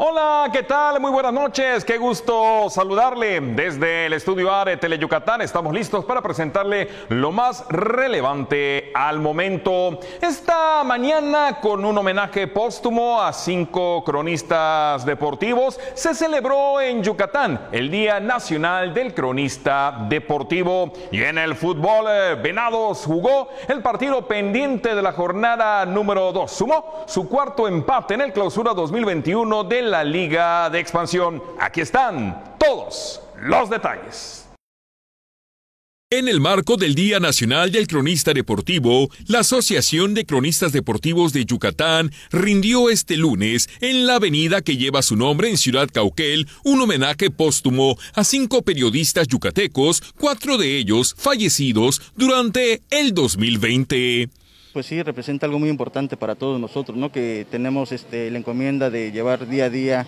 Hola, ¿qué tal? Muy buenas noches. Qué gusto saludarle desde el estudio ARE Teleyucatán. Estamos listos para presentarle lo más relevante al momento. Esta mañana, con un homenaje póstumo a cinco cronistas deportivos, se celebró en Yucatán el Día Nacional del Cronista Deportivo. Y en el fútbol, eh, Venados jugó el partido pendiente de la jornada número 2. Sumó su cuarto empate en el clausura 2021 del la Liga de Expansión. Aquí están todos los detalles. En el marco del Día Nacional del Cronista Deportivo, la Asociación de Cronistas Deportivos de Yucatán rindió este lunes en la avenida que lleva su nombre en Ciudad Cauquel un homenaje póstumo a cinco periodistas yucatecos, cuatro de ellos fallecidos durante el 2020. Pues sí, representa algo muy importante para todos nosotros, que tenemos este, la encomienda de llevar día a día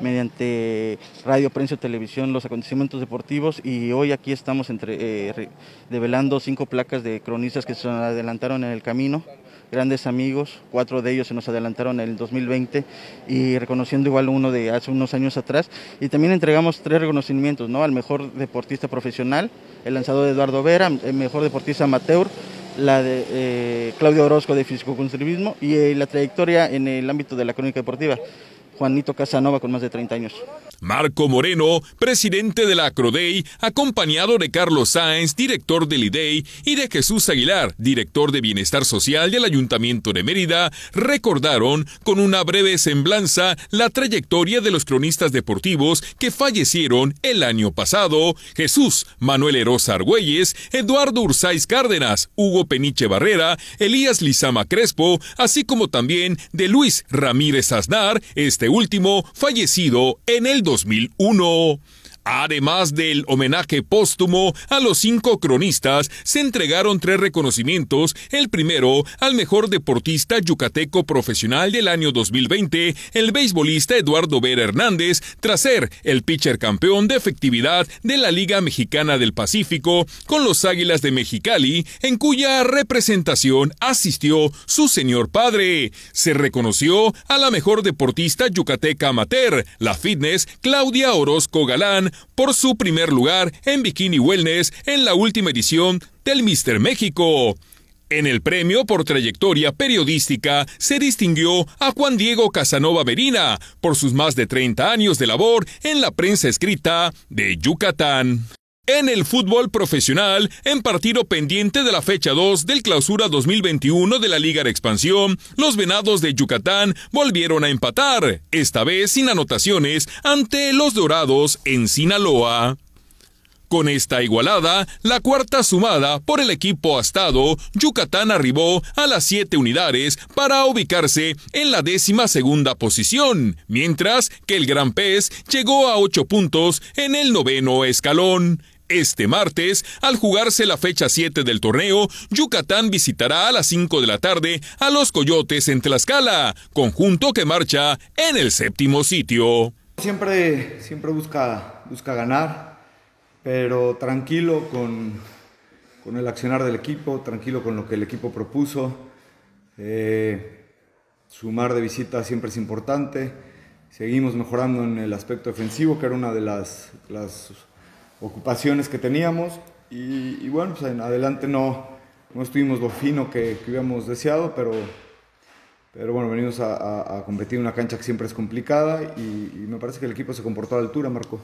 mediante radio, prensa, televisión, los acontecimientos deportivos y hoy aquí estamos entre, eh, develando cinco placas de cronistas que se nos adelantaron en el camino, grandes amigos, cuatro de ellos se nos adelantaron en el 2020 y reconociendo igual uno de hace unos años atrás y también entregamos tres reconocimientos, ¿no? al mejor deportista profesional, el lanzador Eduardo Vera, el mejor deportista amateur, la de eh, Claudio Orozco de físico y eh, la trayectoria en el ámbito de la crónica deportiva. Juanito Casanova con más de 30 años. Marco Moreno, presidente de la Acrodey, acompañado de Carlos Sáenz, director del IDEI, e y de Jesús Aguilar, director de Bienestar Social del Ayuntamiento de Mérida, recordaron con una breve semblanza la trayectoria de los cronistas deportivos que fallecieron el año pasado, Jesús Manuel Erosa Argüelles, Eduardo Ursáis Cárdenas, Hugo Peniche Barrera, Elías Lizama Crespo, así como también de Luis Ramírez Aznar, este último fallecido en el 2001. Además del homenaje póstumo a los cinco cronistas, se entregaron tres reconocimientos, el primero al mejor deportista yucateco profesional del año 2020, el beisbolista Eduardo Vera Hernández, tras ser el pitcher campeón de efectividad de la Liga Mexicana del Pacífico con los Águilas de Mexicali, en cuya representación asistió su señor padre. Se reconoció a la mejor deportista yucateca amateur, la fitness Claudia Orozco Galán, por su primer lugar en Bikini Wellness en la última edición del Mister México. En el premio por trayectoria periodística se distinguió a Juan Diego Casanova Verina por sus más de 30 años de labor en la prensa escrita de Yucatán en el fútbol profesional en partido pendiente de la fecha 2 del clausura 2021 de la Liga de Expansión, los Venados de Yucatán volvieron a empatar, esta vez sin anotaciones, ante los Dorados en Sinaloa. Con esta igualada, la cuarta sumada por el equipo astado, Yucatán arribó a las siete unidades para ubicarse en la décima segunda posición, mientras que el Gran Pez llegó a ocho puntos en el noveno escalón. Este martes, al jugarse la fecha 7 del torneo, Yucatán visitará a las 5 de la tarde a los Coyotes en Tlaxcala, conjunto que marcha en el séptimo sitio. Siempre, siempre busca, busca ganar, pero tranquilo con, con el accionar del equipo, tranquilo con lo que el equipo propuso. Eh, sumar de visita siempre es importante. Seguimos mejorando en el aspecto ofensivo, que era una de las, las ocupaciones que teníamos y, bueno, pues en adelante no, no estuvimos lo fino que, que hubiéramos deseado, pero, pero bueno, venimos a, competir en una cancha que siempre es complicada y, y me parece que el equipo se comportó a la altura, Marco.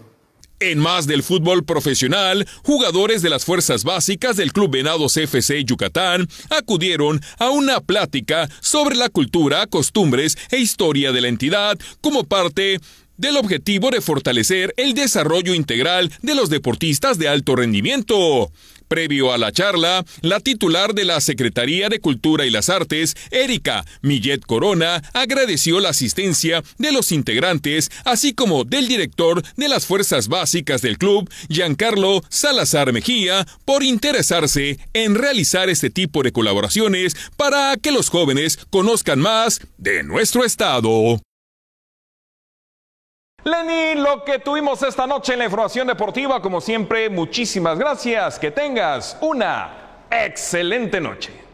En más del fútbol profesional, jugadores de las fuerzas básicas del Club Venados FC Yucatán acudieron a una plática sobre la cultura, costumbres e historia de la entidad como parte del objetivo de fortalecer el desarrollo integral de los deportistas de alto rendimiento. Previo a la charla, la titular de la Secretaría de Cultura y las Artes, Erika Millet Corona, agradeció la asistencia de los integrantes, así como del director de las Fuerzas Básicas del club, Giancarlo Salazar Mejía, por interesarse en realizar este tipo de colaboraciones para que los jóvenes conozcan más de nuestro estado. Lenny, lo que tuvimos esta noche en la información deportiva, como siempre, muchísimas gracias. Que tengas una excelente noche.